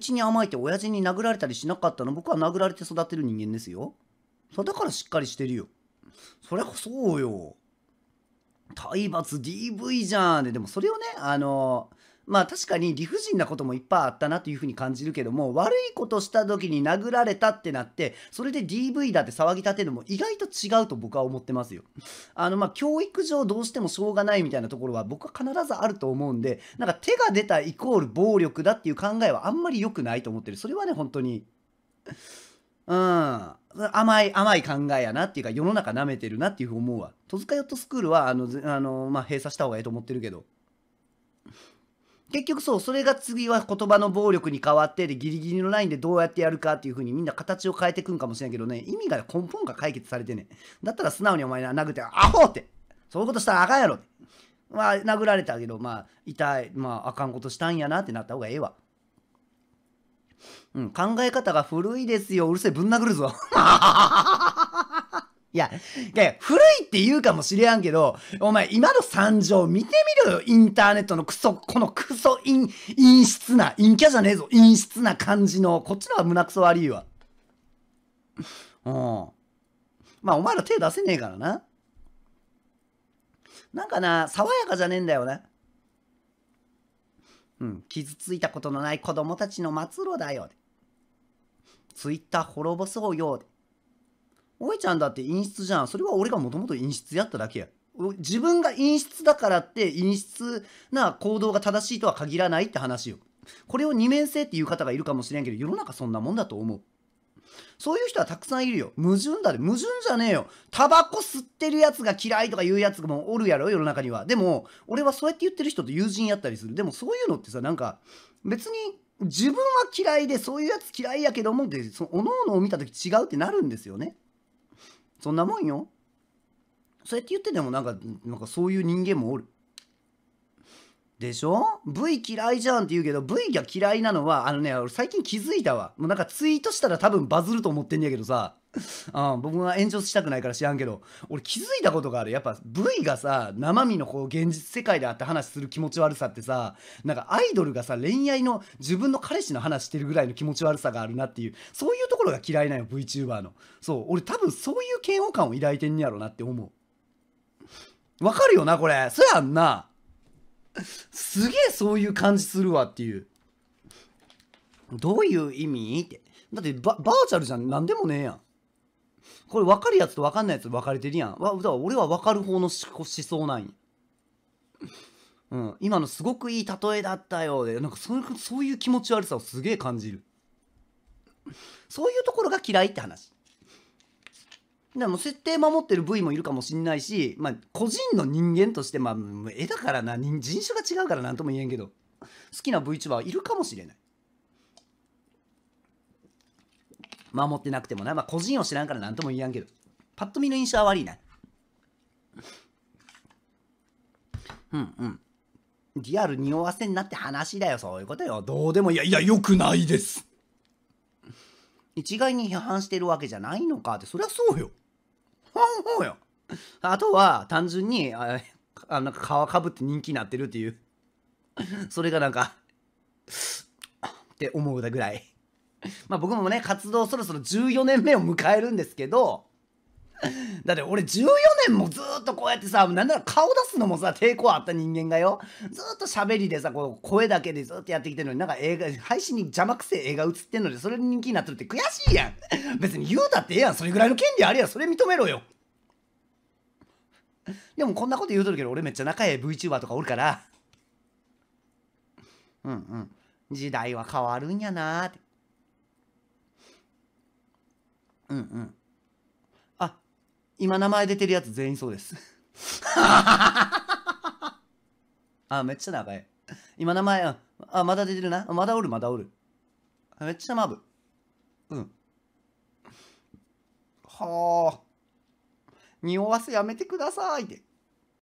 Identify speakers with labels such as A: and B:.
A: 内に甘えて親父に殴られたりしなかったの僕は殴られて育てる人間ですよそだからしっかりしてるよそりゃそうよ体罰 DV じゃんででもそれをねあのーまあ確かに理不尽なこともいっぱいあったなというふうに感じるけども、悪いことした時に殴られたってなって、それで DV だって騒ぎ立てるのも意外と違うと僕は思ってますよ。あの、まあ教育上どうしてもしょうがないみたいなところは僕は必ずあると思うんで、なんか手が出たイコール暴力だっていう考えはあんまり良くないと思ってる。それはね、本当に。うん。甘い、甘い考えやなっていうか、世の中舐めてるなっていうふうに思うわ。戸塚ヨットスクールは、あの、あのまあ、閉鎖した方がいいと思ってるけど。結局そう、それが次は言葉の暴力に変わって、で、ギリギリのラインでどうやってやるかっていう風にみんな形を変えてくんかもしれんけどね、意味が根本が解決されてね。だったら素直にお前殴って、アホってそういうことしたらあかんやろまあ、殴られたけど、まあ、痛い、まあ、あかんことしたんやなってなった方がええわ。うん、考え方が古いですよ。うるせえ、ぶん殴るぞ。いや、いや、古いって言うかもしれやんけど、お前今の惨状見てみろよ、インターネットのクソ、このクソ陰、陰湿な、陰キャじゃねえぞ、陰湿な感じの、こっちのは胸クソ悪いわ。うん。まあお前ら手出せねえからな。なんかな、爽やかじゃねえんだよね。うん、傷ついたことのない子供たちの末路だよ。ツイッター滅ぼそうよ。萌ちゃんだって陰湿じゃん。それは俺がもともと陰湿やっただけや。自分が陰湿だからって陰湿な行動が正しいとは限らないって話よ。これを二面性っていう方がいるかもしれんけど、世の中そんなもんだと思う。そういう人はたくさんいるよ。矛盾だで、ね。矛盾じゃねえよ。タバコ吸ってるやつが嫌いとか言うやつもおるやろ、世の中には。でも、俺はそうやって言ってる人と友人やったりする。でもそういうのってさ、なんか、別に自分は嫌いで、そういうやつ嫌いやけどもって、その、おのおのを見た時違うってなるんですよね。そんなもんよそうやって言ってでもなんかなんかそういう人間もおるでしょ ?V 嫌いじゃんって言うけど、V が嫌いなのは、あのね、俺最近気づいたわ。もうなんかツイートしたら多分バズると思ってんやけどさ。うん、僕は炎上したくないから知らんけど、俺気づいたことがある。やっぱ V がさ、生身のこう現実世界であって話する気持ち悪さってさ、なんかアイドルがさ、恋愛の自分の彼氏の話してるぐらいの気持ち悪さがあるなっていう、そういうところが嫌いなよ、VTuber の。そう、俺多分そういう嫌悪感を抱いてんやろなって思う。わかるよな、これ。そやんな。すげえそういう感じするわっていう。どういう意味って。だってババーチャルじゃん。何でもねえやん。これ分かるやつと分かんないやつ分かれてるやん。わだから俺は分かる方の思想なんや。うん、今のすごくいい例えだったよでなんかそういうそういう気持ち悪さをすげえ感じるそういうところが嫌いって話だもう設定守ってる部位もいるかもしんないし、まあ、個人の人間として、まあ、絵だからな人種が違うから何とも言えんけど好きな VTuber いるかもしれない守ってなくてもな、まあ、個人を知らんから何とも言えんけどパッと見の印象は悪いなうんうんリアル匂わせになって話だよそういうことよどうでもいやいやよくないです一概に批判してるわけじゃないのかってそりゃそうよほんよ。あとは、単純に、あ あなんか皮かぶって人気になってるっていう。それがなんかって思うだぐらいまあ僕もね、活動そろそろ14年目を迎えるんですけど、だって俺14年もずっとこうやってさ、なんなら顔出すのもさ、抵抗あった人間がよ、ずっと喋りでさ、こう声だけでずっとやってきてるのに、なんか映画、配信に邪魔くせえ映画映ってんので、それに人気になってるって悔しいやん。別に言うたってええやん。それぐらいの権利あるやん。それ認めろよ。でもこんなこと言うとるけど、俺めっちゃ仲ええ VTuber とかおるから。うんうん。時代は変わるんやなーって。うんうん。今名前出てるやつ全員そうです あ、めっちゃ長い。今名前、あ、まだ出てるな。まだおる、まだおる。めっちゃマブ。うん。はあ。匂わせやめてくださいって。